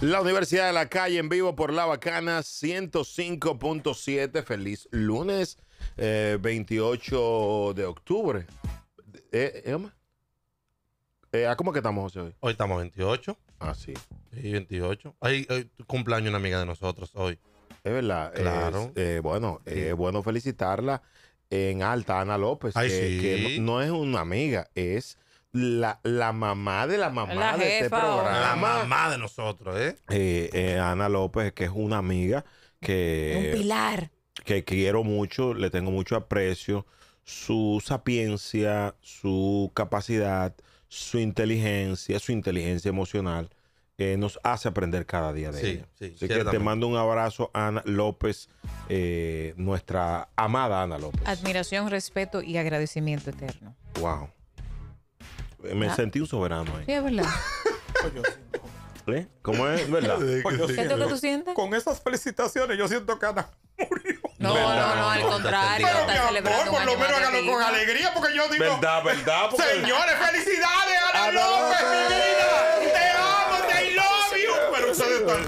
La Universidad de la Calle en vivo por La Bacana 105.7. Feliz lunes 28 eh, de octubre. Eh, eh, eh ¿Cómo que estamos, Hoy? hoy estamos 28. Ah, sí. Sí, 28. hay cumpleaños una amiga de nosotros hoy. Claro. Eh, bueno, es bueno felicitarla en alta Ana López. que, no, es una amiga, es la, mamá de la mamá de este programa. La mamá de nosotros, ¿eh? ¿eh? Eh, Ana López, que es una amiga que. Un pilar. Que quiero mucho, le tengo mucho aprecio. Su sapiencia, su capacidad, su inteligencia, su inteligencia emocional eh, nos hace aprender cada día de ella. Así que te mando un abrazo, Ana López, eh, nuestra amada Ana López. Admiración, respeto y agradecimiento eterno. Wow. Eh, me ah. sentí un soberano ahí. Sí, es verdad. ¿Eh? ¿Cómo es? ¿Verdad? ¿Qué lo que tú sientes? Con esas felicitaciones yo siento que Ana murió. No, no, no, al contrario. por lo menos hágalo con alegría porque yo digo... ¿Verdad, verdad? Señores, felicidades, Ana López, mi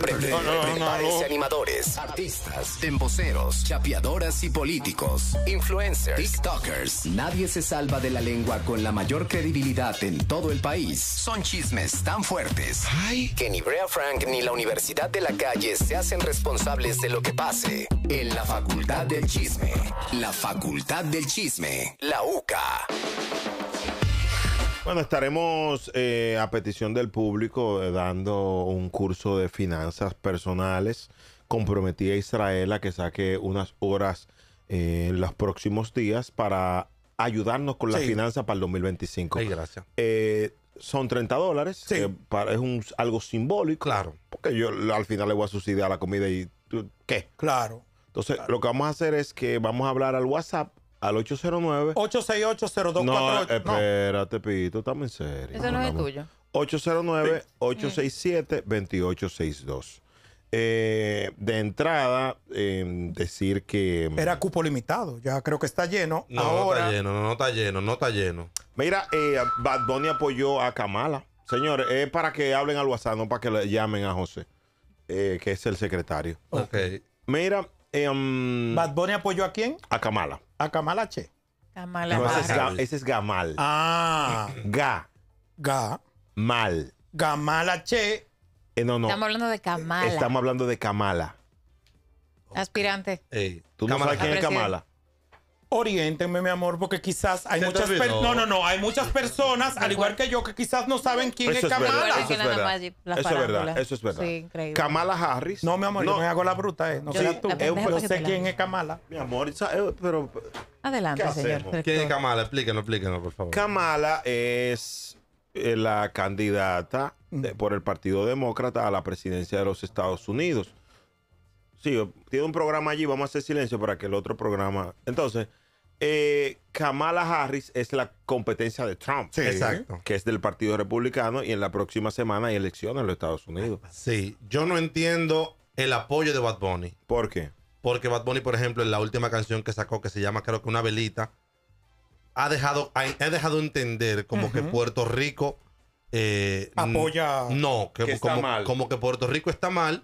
Prepárense animadores, artistas, temposeros, chapeadoras y políticos, influencers, TikTokers. Nadie se salva de la lengua con la mayor credibilidad en todo el país. Son chismes tan fuertes que ni Brea Frank ni la Universidad de la Calle se hacen responsables de lo que pase en la Facultad del Chisme. La Facultad del Chisme, la UCA. Bueno, estaremos eh, a petición del público eh, dando un curso de finanzas personales. Comprometí a Israel a que saque unas horas eh, en los próximos días para ayudarnos con la finanzas finanza para el 2025. gracias. son 30 dólares, es algo simbólico. Claro. Porque yo al final le voy a subsidiar la comida y ¿qué? Claro. Entonces, lo que vamos a hacer es que vamos a hablar al WhatsApp al 809. 8680248. No, espérate, Pito, estamos en serio. Eso no es tuyo. 809-867-2862. Eh, de entrada, em, decir que. Em, Era cupo limitado, ya creo que está lleno. No, Ahora, no está lleno, no, está lleno, no está lleno. Mira, eh, Bad Bunny apoyó a Kamala. Señores, es para que hablen al WhatsApp, no para que le llamen a José, eh, que es el secretario. Ok. Mira, um, ¿Bad Bunny apoyó a quién? A Kamala a Camalache. Camala No, ese es, Gamal. Ah, Ga. ga, Mal. Gamalache. Eh, no, no. Estamos hablando de Kamala. Estamos hablando de Kamala. Aspirante. Tú no sabes quién es Kamala oriéntenme, mi amor, porque quizás hay muchas personas. No, no, no. Hay muchas personas, al igual que yo, que quizás no saben quién es, Kamala. eso, es verdad. eso es verdad. Sí, increíble. Kamala Harris. No, mi amor, no. yo me hago la bruta, eh. No, eh, yo, tú. yo sé quién es Kamala. Mi amor, eh, pero. Adelante, señor. ¿Quién es Kamala? explíquenlo explíquenos, por favor. Kamala es eh, la candidata mm. por el Partido Demócrata a la presidencia de los Estados Unidos. Sí, tiene un programa allí, vamos a hacer silencio para que el otro programa. Entonces, eh, Kamala Harris es la competencia de Trump. exacto. Que es del Partido Republicano y en la próxima semana hay elecciones en los Estados Unidos. Sí, yo no entiendo el apoyo de Bad Bunny. ¿Por qué? Porque Bad Bunny, por ejemplo, en la última canción que sacó, que se llama creo que Una Velita, ha dejado, ha, dejado entender como que Puerto Rico... Eh, Apoya... No, que, como que Puerto Rico está mal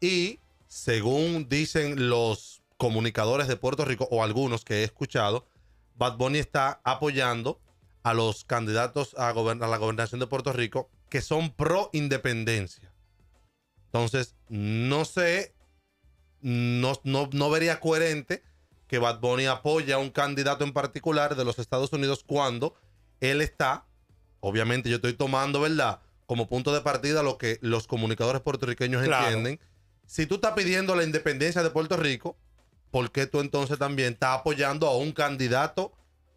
y, según dicen los comunicadores de Puerto Rico o algunos que he escuchado, Bad Bunny está apoyando a los candidatos a, la gobernación de Puerto Rico que son pro independencia. Entonces, no sé, no, no, vería coherente que Bad Bunny apoya a un candidato en particular de los Estados Unidos cuando él está, obviamente yo estoy tomando, ¿verdad? Como punto de partida lo que los comunicadores puertorriqueños entienden. Si tú estás pidiendo la independencia de Puerto Rico, ¿por qué tú entonces también estás apoyando a un candidato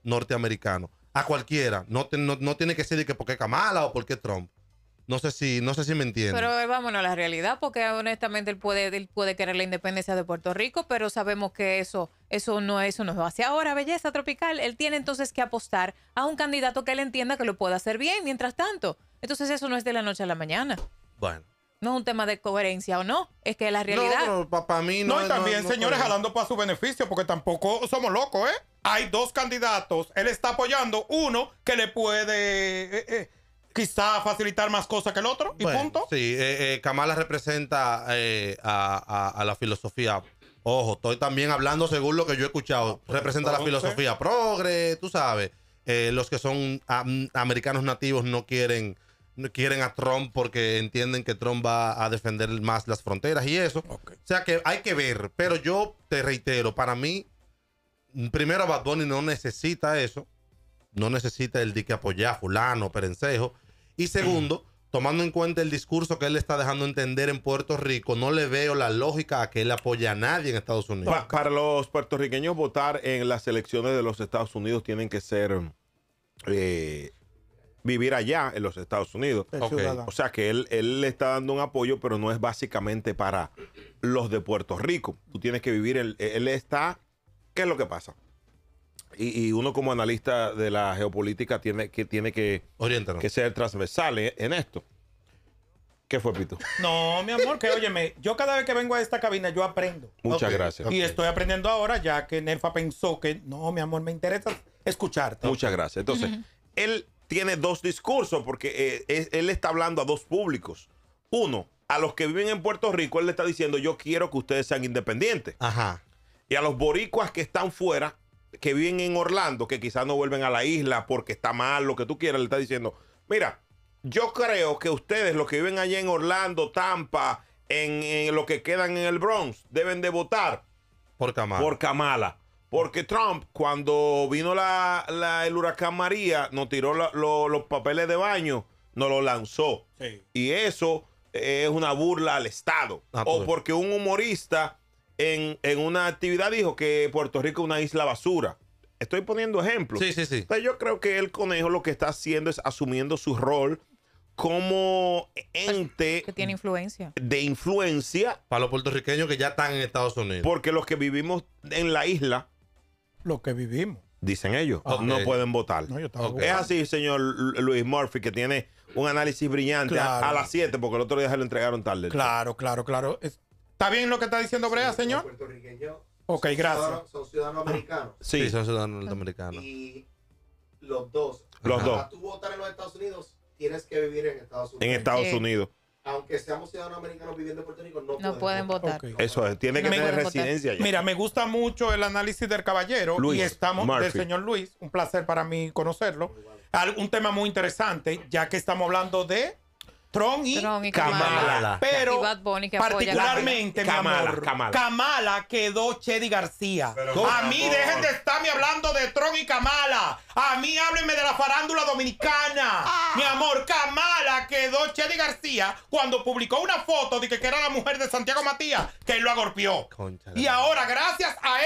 norteamericano? A cualquiera. No, no, tiene que ser de que porque Kamala o porque Trump. No sé si, no sé si me entiendes. Pero eh, vámonos a la realidad, porque honestamente él puede, puede querer la independencia de Puerto Rico, pero sabemos que eso, eso no, eso no va hacia ahora, belleza tropical. Él tiene entonces que apostar a un candidato que él entienda que lo pueda hacer bien, mientras tanto. Entonces eso no es de la noche a la mañana. Bueno no es un tema de coherencia o no, es que la realidad. No, para mí no. y también, señores, hablando para su beneficio, porque tampoco somos locos, ¿eh? Hay dos candidatos, él está apoyando uno que le puede eh, eh quizá facilitar más cosas que el otro, y punto. Sí, eh, eh, Kamala representa a, la filosofía Ojo, estoy también hablando según lo que yo he escuchado. Ah, pues, representa la filosofía progre, tú sabes. los que son americanos nativos no quieren quieren a Trump porque entienden que Trump va a defender más las fronteras y eso. O sea que hay que ver, pero yo te reitero, para mí, primero Bad Bunny no necesita eso, no necesita el de que apoyar a fulano, perencejo. Y segundo, tomando en cuenta el discurso que él está dejando entender en Puerto Rico, no le veo la lógica a que él apoye a nadie en Estados Unidos. para los puertorriqueños votar en las elecciones de los Estados Unidos tienen que ser... Eh, vivir allá en los Estados Unidos. O sea que él, le está dando un apoyo, pero no es básicamente para los de Puerto Rico. Tú tienes que vivir, el, él está... ¿Qué es lo que pasa? Y, uno como analista de la geopolítica tiene que, tiene que, que ser transversal en, esto. ¿Qué fue, Pito? No, mi amor, que óyeme, yo cada vez que vengo a esta cabina yo aprendo. Muchas gracias. Y estoy aprendiendo ahora ya que Nerfa pensó que, no, mi amor, me interesa escucharte. Muchas gracias. Entonces, él tiene dos discursos, porque eh, él está hablando a dos públicos. Uno, a los que viven en Puerto Rico, él le está diciendo, yo quiero que ustedes sean independientes. Ajá. Y a los boricuas que están fuera, que viven en Orlando, que quizás no vuelven a la isla porque está mal, lo que tú quieras, le está diciendo, mira, yo creo que ustedes, los que viven allá en Orlando, Tampa, en, lo que quedan en el Bronx, deben de votar. Por Por Kamala. Porque Trump, cuando vino el huracán María, nos tiró los papeles de baño, nos los lanzó. Y eso eh, es una burla al Estado. Ah, o porque un humorista en, una actividad dijo que Puerto Rico es una isla basura. Estoy poniendo ejemplos. Sí, sí, sí. Entonces yo creo que el conejo lo que está haciendo es asumiendo su rol como pues, ente que tiene influencia de influencia para los puertorriqueños que ya están en Estados Unidos porque los que vivimos en la isla lo que vivimos. Dicen ellos. no pueden votar. Es así, señor Luis Murphy, que tiene un análisis brillante a, las 7, porque el otro día se lo entregaron tarde. Claro, claro, claro. ¿Está bien lo que está diciendo Brea, señor? Ok, gracias. son ciudadanos americanos. Sí, son ciudadanos norteamericanos. Y los dos. Los Para dos. tú votar en los Estados Unidos, tienes que vivir en Estados Unidos. En Estados Unidos aunque seamos ciudadanos americanos viviendo en Puerto Rico, no, pueden, votar. Eso tiene que tener residencia. Ya. Mira, me gusta mucho el análisis del caballero y estamos del señor Luis, un placer para mí conocerlo. Un tema muy interesante, ya que estamos hablando de Tron y, Kamala. Pero particularmente, Kamala, Kamala. quedó Chedi García. a mí dejen de estarme hablando de Tron y Kamala. A mí háblenme de la farándula dominicana. Ah. Mi amor, Kamala quedó Chedi García cuando publicó una foto de que era la mujer de Santiago Matías que él lo agorpió. y ahora, gracias a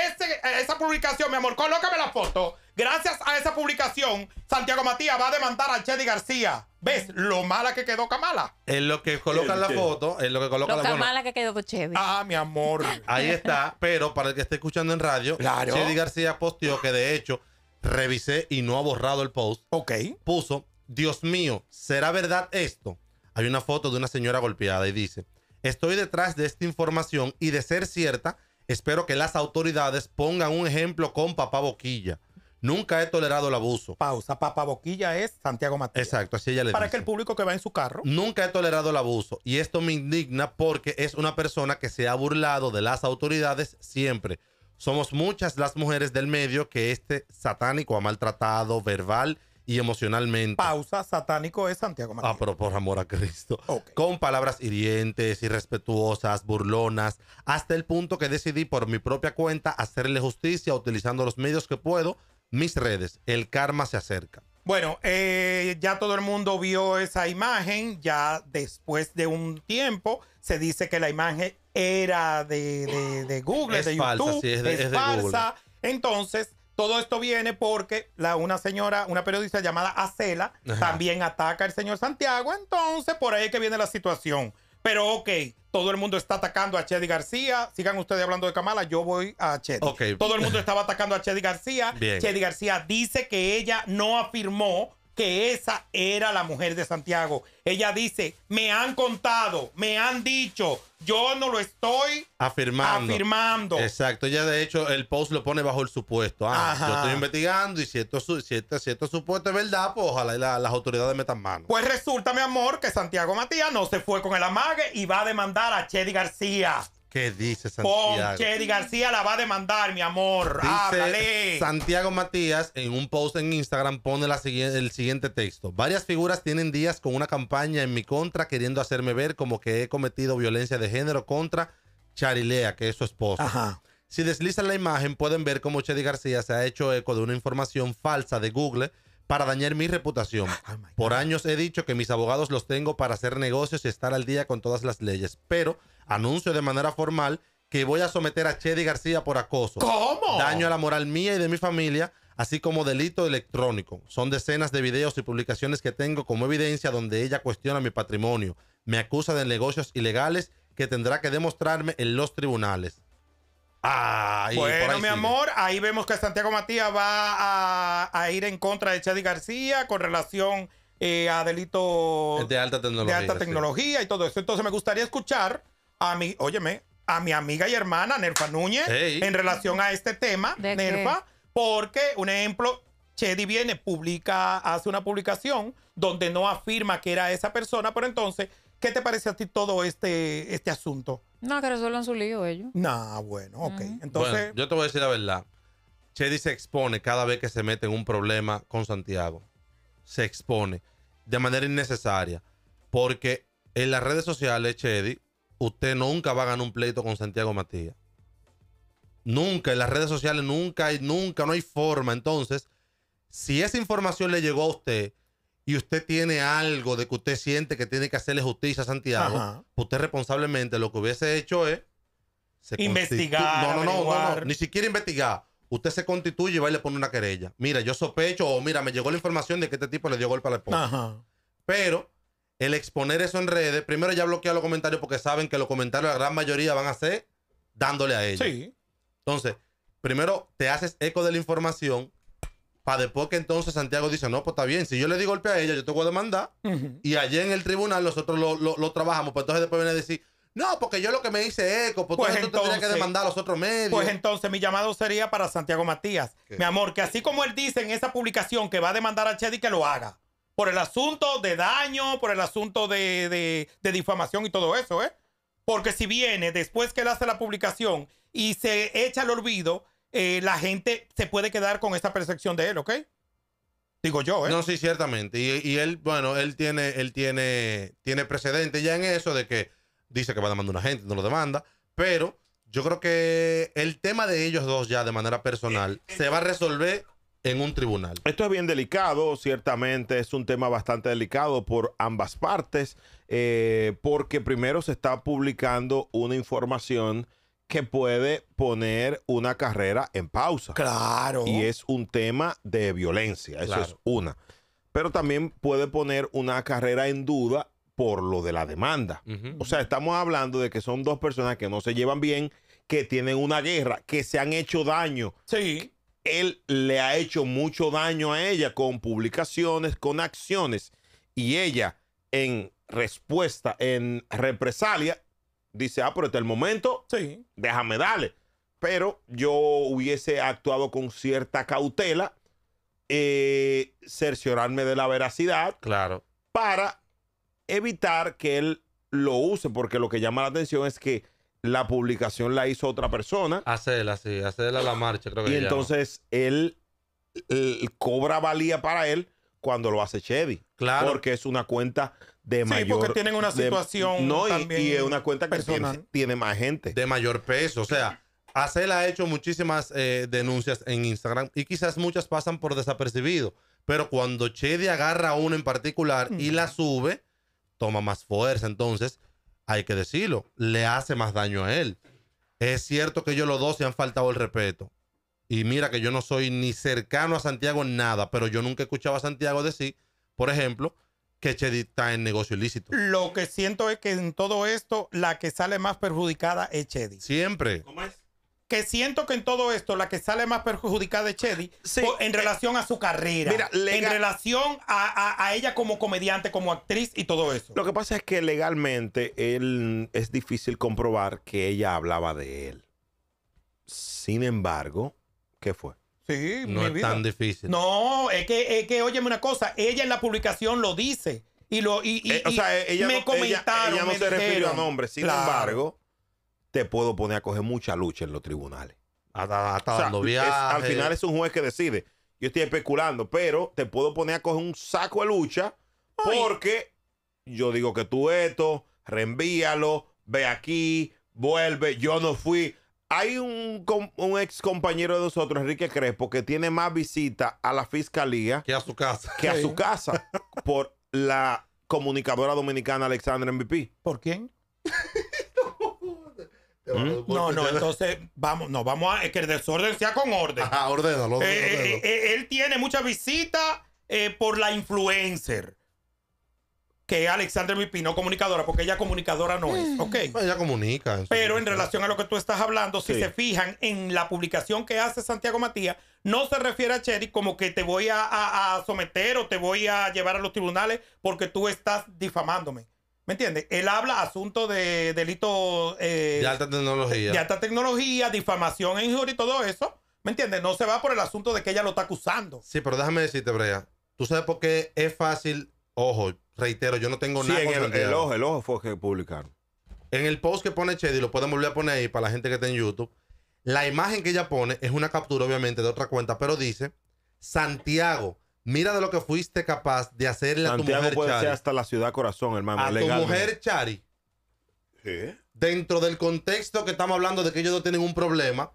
esa publicación, mi amor, colócame la foto. Gracias a esa publicación, Santiago Matías va a demandar a Chedi García. ¿Ves lo mala que quedó Kamala? Es lo que colocan la foto, es lo que coloca la foto. que quedó Chedi. Ah, mi amor. Ahí está, pero para el que esté escuchando en radio, claro. Chedi García posteó que de hecho revisé y no ha borrado el post. Ok. Puso, Dios mío, ¿será verdad esto? Hay una foto de una señora golpeada y dice, estoy detrás de esta información y de ser cierta, espero que las autoridades pongan un ejemplo con papá Boquilla. Nunca he tolerado el abuso. Pausa. papá boquilla es Santiago Matías. Exacto, así ella le Para que el público que va en su carro. Nunca he tolerado el abuso. Y esto me indigna porque es una persona que se ha burlado de las autoridades siempre. Somos muchas las mujeres del medio que este satánico ha maltratado verbal y emocionalmente. Pausa, satánico es Santiago Matías. Ah, pero por amor a Cristo. Con palabras hirientes, irrespetuosas, burlonas, hasta el punto que decidí por mi propia cuenta hacerle justicia utilizando los medios que puedo mis redes. El karma se acerca. Bueno, eh, ya todo el mundo vio esa imagen, ya después de un tiempo se dice que la imagen era de, de, de Google, es de falsa, YouTube, es, de, Entonces, todo esto viene porque la, una señora, una periodista llamada Acela, también ataca al señor Santiago. Entonces, por ahí es que viene la situación. Pero ok, todo el mundo está atacando a Chedi García. Sigan ustedes hablando de Kamala, yo voy a Chedi. Todo el mundo estaba atacando a Chedi García. Chedi García dice que ella no afirmó esa era la mujer de Santiago. Ella dice, me han contado, me han dicho, yo no lo estoy afirmando. Exacto, Ya de hecho el post lo pone bajo el supuesto. Ah, yo estoy investigando y si esto, si, este, supuesto es verdad, pues ojalá las autoridades metan mano. Pues resulta, mi amor, que Santiago Matías no se fue con el amague y va a demandar a Chedi García. ¿Qué dice Santiago? Cheri García la va a demandar, mi amor. Dice Santiago Matías en un post en Instagram pone el siguiente texto. Varias figuras tienen días con una campaña en mi contra queriendo hacerme ver como que he cometido violencia de género contra Charilea, que es su esposa. Si deslizan la imagen pueden ver cómo Chedi García se ha hecho eco de una información falsa de Google para dañar mi reputación. Oh por años he dicho que mis abogados los tengo para hacer negocios y estar al día con todas las leyes, pero anuncio de manera formal que voy a someter a Chedi García por acoso. ¿Cómo? Daño a la moral mía y de mi familia, así como delito electrónico. Son decenas de videos y publicaciones que tengo como evidencia donde ella cuestiona mi patrimonio, me acusa de negocios ilegales que tendrá que demostrarme en los tribunales bueno, mi amor, ahí vemos que Santiago Matías va a, ir en contra de Chedi García con relación eh, a delitos de alta tecnología, y todo eso. Entonces me gustaría escuchar a mi, óyeme, a mi amiga y hermana Nerfa Núñez en relación a este tema, Nerfa, porque un ejemplo, Chedi viene, publica, hace una publicación donde no afirma que era esa persona, pero entonces ¿Qué te parece a ti todo este, este asunto? No, que resuelvan su lío ellos. No, bueno, ok. Entonces. yo te voy a decir la verdad. Chedi se expone cada vez que se mete en un problema con Santiago. Se expone de manera innecesaria. Porque en las redes sociales, Chedi, usted nunca va a ganar un pleito con Santiago Matías. Nunca, en las redes sociales nunca hay, nunca, no hay forma. Entonces, si esa información le llegó a usted y usted tiene algo de que usted siente que tiene que hacerle justicia a Santiago, usted responsablemente lo que hubiese hecho es investigar. No, no, no, ni siquiera investigar. Usted se constituye y va y le pone una querella. Mira, yo sospecho, o mira, me llegó la información de que este tipo le dio golpe a la esposa. Ajá. Pero el exponer eso en redes, primero ya bloquea los comentarios porque saben que los comentarios, la gran mayoría, van a ser dándole a ella. Sí. Entonces, primero te haces eco de la información para después que entonces Santiago dice, no, pues está bien, si yo le di golpe a ella, yo te voy a demandar. Y allí en el tribunal nosotros lo, trabajamos. Pues entonces después viene a decir, no, porque yo lo que me hice eco, pues, pues entonces, tú que demandar a los otros medios. Pues entonces mi llamado sería para Santiago Matías. Mi amor, que así como él dice en esa publicación que va a demandar a Chedi, que lo haga. Por el asunto de daño, por el asunto de, de difamación y todo eso, ¿eh? Porque si viene después que él hace la publicación y se echa al olvido, eh, la gente se puede quedar con esta percepción de él, ¿ok? Digo yo, ¿eh? No, sí, ciertamente. Y, él, bueno, él tiene, él tiene, tiene precedente ya en eso de que dice que va a demandar una gente, no lo demanda, pero yo creo que el tema de ellos dos ya de manera personal eh, se va a resolver en un tribunal. Esto es bien delicado, ciertamente es un tema bastante delicado por ambas partes, eh, porque primero se está publicando una información que puede poner una carrera en pausa. Claro. Y es un tema de violencia, eso es una. Pero también puede poner una carrera en duda por lo de la demanda. O sea, estamos hablando de que son dos personas que no se llevan bien, que tienen una guerra, que se han hecho daño. Sí. Él le ha hecho mucho daño a ella con publicaciones, con acciones, y ella en respuesta, en represalia, dice, ah, pero hasta el momento, sí. déjame darle. Pero yo hubiese actuado con cierta cautela, eh, cerciorarme de la veracidad. Claro. Para evitar que él lo use, porque lo que llama la atención es que la publicación la hizo otra persona. hace sí, a la marcha, Y entonces él, cobra valía para él cuando lo hace Chevy. Claro. Porque es una cuenta sí, porque tienen una situación. y, es una cuenta que tiene, más gente. De mayor peso. O sea, Acel ha hecho muchísimas eh, denuncias en Instagram y quizás muchas pasan por desapercibido. Pero cuando Chedi agarra a uno en particular y la mm. sube, toma más fuerza. Entonces, hay que decirlo, le hace más daño a él. Es cierto que yo los dos se han faltado el respeto. Y mira que yo no soy ni cercano a Santiago en nada, pero yo nunca he escuchado a Santiago decir, por ejemplo, que Chedi está en negocio ilícito. Lo que siento es que en todo esto la que sale más perjudicada es Chedi. Siempre. ¿Cómo es? Que siento que en todo esto la que sale más perjudicada es Chedi en relación a su carrera, mira, en relación a, ella como comediante, como actriz y todo eso. Lo que pasa es que legalmente él es difícil comprobar que ella hablaba de él. Sin embargo, ¿qué fue? no es tan difícil. No, es que, es que, óyeme una cosa, ella en la publicación lo dice. Y lo, y, me comentaron. se a nombre. Sin embargo, te puedo poner a coger mucha lucha en los tribunales. Hasta, al final es un juez que decide. Yo estoy especulando, pero te puedo poner a coger un saco de lucha porque yo digo que tú esto, reenvíalo, ve aquí, vuelve, yo no fui. Hay un, ex compañero de nosotros, Enrique Crespo, que tiene más visita a la fiscalía que a su casa. Que a su casa por la comunicadora dominicana Alexandra MVP. ¿Por quién? No, no, entonces vamos, no, vamos a que el desorden sea con orden. Ajá, ordénalo. Eh, eh, eh, él tiene mucha visita por la influencer que es Alexander Mipino, comunicadora, porque ella comunicadora no es, mm. ¿ok? Pues ella comunica. Pero en relación a lo que tú estás hablando, si se fijan en la publicación que hace Santiago Matías, no se refiere a Cherry como que te voy a, someter o te voy a llevar a los tribunales porque tú estás difamándome. ¿Me entiendes? Él habla asunto de delito eh, de alta tecnología. De alta tecnología, difamación en y todo eso. ¿Me entiendes? No se va por el asunto de que ella lo está acusando. Sí, pero déjame decirte, Brea. ¿Tú sabes por qué es fácil? Ojo, reitero, yo no tengo nada. En el, el, ojo, el ojo fue que publicaron. En el post que pone Chedi, lo podemos volver a poner ahí para la gente que está en YouTube. La imagen que ella pone es una captura, obviamente, de otra cuenta, pero dice: Santiago, mira de lo que fuiste capaz de hacerle a tu mujer puede Ser hasta la ciudad corazón, hermano. A tu mujer Chari. ¿Eh? Dentro del contexto que estamos hablando de que ellos no tienen un problema,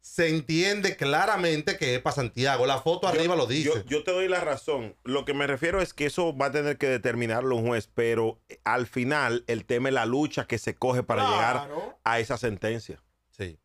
se entiende claramente que es para Santiago. La foto arriba lo dice. Yo, te doy la razón. Lo que me refiero es que eso va a tener que determinarlo un juez, pero eh, al final el tema es la lucha que se coge para llegar a esa sentencia. Sí.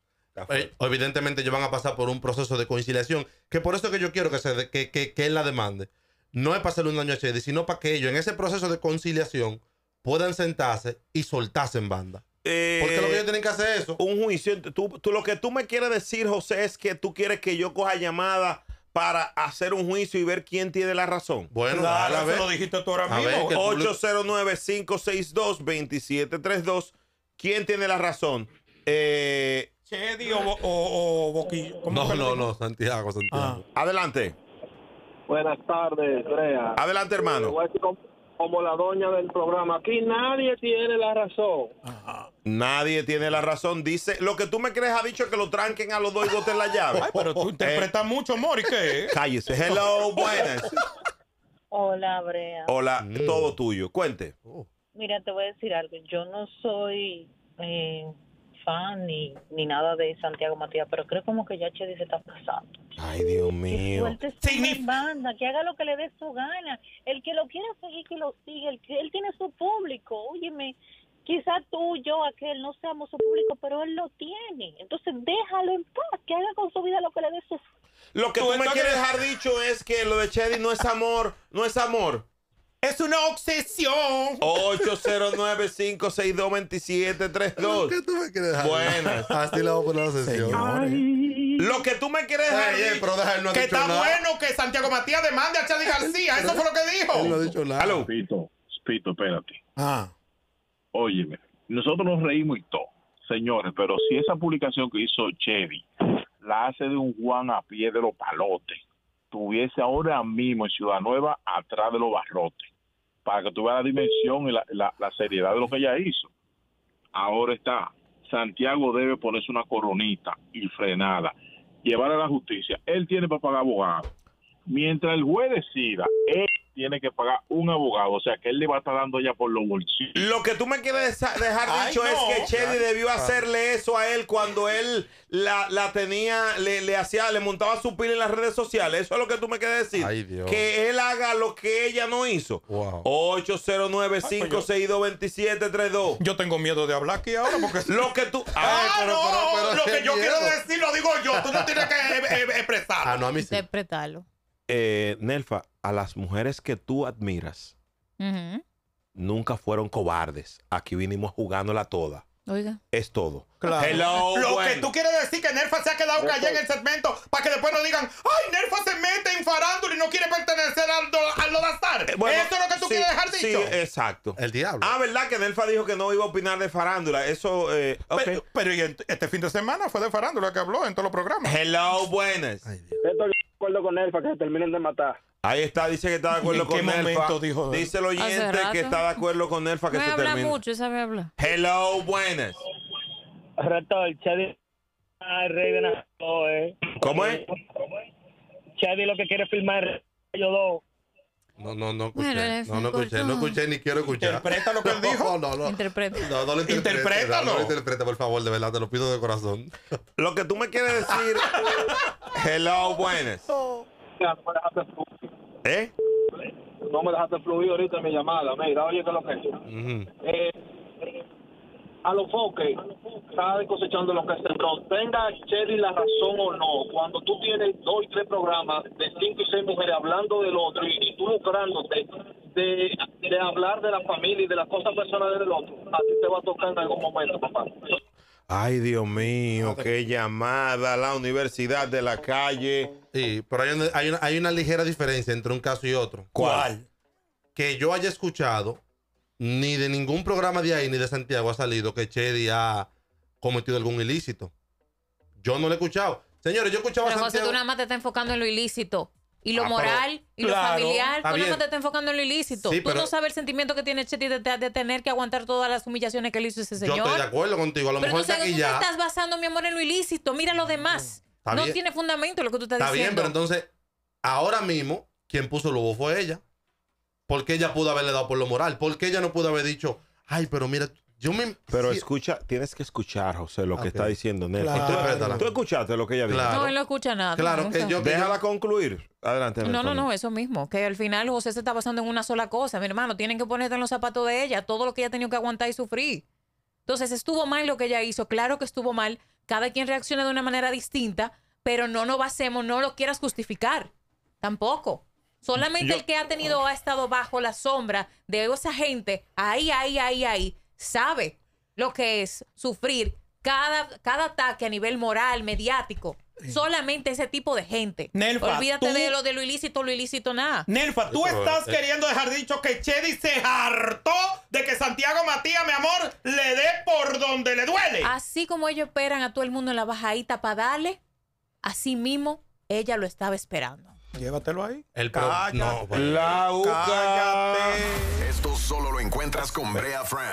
evidentemente ellos van a pasar por un proceso de conciliación, que por eso que yo quiero que, se, que, él la demande. No es para hacerle un daño a Chedi, sino para que ellos en ese proceso de conciliación puedan sentarse y soltarse en banda. Eh, Porque lo tienen que hacer eso. Un juicio. Tú, tú, lo que tú me quieres decir, José, es que tú quieres que yo coja llamada para hacer un juicio y ver quién tiene la razón. Bueno, claro, lo dijiste tú ahora mismo. 809-562-2732. ¿Quién tiene la razón? Eh, Chedi o, o, No, no, no, Santiago, Santiago. Ah. Adelante. Buenas tardes, Andrea. Adelante, hermano. Eh, como la doña del programa. Aquí nadie tiene la razón. Nadie tiene la razón. Dice, lo que tú me crees ha dicho que lo tranquen a los dos y la llave. Ay, pero tú eh, interpretas mucho, mucho, ¿Y ¿qué? Cállese. Hello, buenas. Hola, Brea. Hola, mm. todo tuyo. Cuente. Oh. Mira, te voy a decir algo. Yo no soy... Eh, fan ni, ni nada de Santiago Matías, pero creo como que ya Chedi se está pasando. Ay, Dios mío. sí, banda, que haga lo que le dé su gana. El que lo quiere seguir, que lo siga. El que, él tiene su público. Óyeme, quizá tú, yo, aquel, no seamos su público, pero él lo tiene. Entonces déjalo en paz, que haga con su vida lo que le dé su... Lo que tú, tú me quieres dejar dicho es que lo de Chedi no es amor, no es amor. Es una obsesión. 809-562-2732. Bueno, Así la vamos a poner la obsesión. Lo que tú me quieres dejar. Ay, que está bueno que Santiago Matías demande a Chadi García. Eso fue lo que dijo. no ha dicho nada. Aló. Pito, Pito, espérate. Ah. Óyeme, nosotros nos reímos y todo, señores, pero si esa publicación que hizo Chevy la hace de un Juan a pie de los palotes, tuviese ahora mismo en Ciudad Nueva atrás de los barrotes para que tú veas la dimensión y la, la, seriedad de lo que ella hizo. Ahora está, Santiago debe ponerse una coronita y frenada, llevar a la justicia. Él tiene para pagar abogado. Mientras el juez decida, tiene que pagar un abogado, o sea que él le va a estar dando ya por los bolsillos. Lo que tú me quieres dejar dicho es que Chedi debió hacerle eso a él cuando él la, tenía, le, hacía, le montaba su pila en las redes sociales. Eso es lo que tú me quieres decir. que él haga lo que ella no hizo. Wow. Yo tengo miedo de hablar aquí ahora porque. lo que tú. Ah, no, lo que yo quiero decir lo digo yo. Tú no tienes que eh, eh, expresarlo. Ah, eh, Nelfa, a las mujeres que tú admiras nunca fueron cobardes. Aquí vinimos jugándola toda. Oiga. Es todo. Claro. Lo que tú quieres decir que Nerfa se ha quedado callada en el segmento para que después no digan, ay, Nerfa se mete en farándula y no quiere pertenecer al, eh, Eso es lo que tú quieres dejar dicho. Sí, exacto. El diablo. Ah, ¿verdad? Que Nerfa dijo que no iba a opinar de farándula. Eso, eh, Pero, este fin de semana fue de farándula que habló en todos los programas. Hello, buenas acuerdo con él para que se terminen de matar. Ahí está, dice que está de acuerdo ¿En con qué momento dijo? ¿eh? Dice el oyente que está de acuerdo con para que me se habla termine. mucho, sabe hablar. Hello, buenas. Retorche, el rey de ¿cómo eh. ¿Cómo es? Chedi lo que quiere filmar yo dos. No, no, no escuché. no, no escuché, no escuché ni quiero escuchar. Interpreta lo que él dijo. No, no, no. Interpreta. No, lo interpreta. Interprétalo. No, lo interpreta, por favor, de verdad, te lo pido de corazón. Lo que tú me quieres decir. Hello, buenas. ¿Eh? No me dejaste fluir ahorita en mi llamada. Mira, oye, que lo que. Uh Eh a los foques, sabe cosechando los castellón. Tenga Cherry la razón o no, cuando tú tienes dos y tres programas de cinco y seis mujeres hablando del otro y, tú lucrándote de, hablar de la familia y de las cosas personales del otro, a ti te va a tocar en algún momento, papá. Ay, Dios mío, qué llamada la universidad de la calle. Sí, pero hay una, hay una, hay una ligera diferencia entre un caso y otro. ¿Cuál? Que yo haya escuchado ni de ningún programa de ahí, ni de Santiago ha salido que Chedi ha cometido algún ilícito. Yo no lo he escuchado. Señores, yo escuchaba escuchado a Santiago... José, tú nada más te estás enfocando en lo ilícito. Y lo ah, moral, y lo familiar. Tú nada más te estás enfocando en lo ilícito. tú no sabes el sentimiento que tiene Chedi de, tener que aguantar todas las humillaciones que le hizo ese señor. Yo estoy de acuerdo contigo. A lo mejor tú, ya... estás basando, mi amor, en lo ilícito. Mira lo demás. no tiene fundamento lo que tú estás diciendo. Está bien, pero entonces, ahora mismo, quien puso el lobo fue ella. ¿Por qué ella pudo haberle dado por lo moral? ¿Por qué ella no pudo haber dicho, ay, pero mira, yo me... Pero escucha, tienes que escuchar, José, lo que ah, está diciendo Nelly. Tú escuchaste lo que ella dijo. No, él no escucha nada. Claro, yo, Déjala concluir. Adelante. No, no, no, eso mismo. Que al final José se está basando en una sola cosa. Mi hermano, tienen que ponerte en los zapatos de ella, todo lo que ella ha tenido que aguantar y sufrir. Entonces, estuvo mal lo que ella hizo. Claro que estuvo mal. Cada quien reacciona de una manera distinta, pero no nos basemos, no lo quieras justificar. Tampoco. Solamente el que ha tenido, ha estado bajo la sombra de esa gente, ahí, ahí, ahí, ahí, sabe lo que es sufrir cada, cada ataque a nivel moral, mediático. Solamente ese tipo de gente. Nelfa, Olvídate de lo de lo ilícito, lo ilícito, nada. Nelfa, tú estás eh, queriendo dejar dicho que Chedi se hartó de que Santiago Matías, mi amor, le dé por donde le duele. Así como ellos esperan a todo el mundo en la bajadita para darle, así mismo ella lo estaba esperando. Llévatelo ahí. El Cállate. Esto solo lo encuentras con Brea Fran.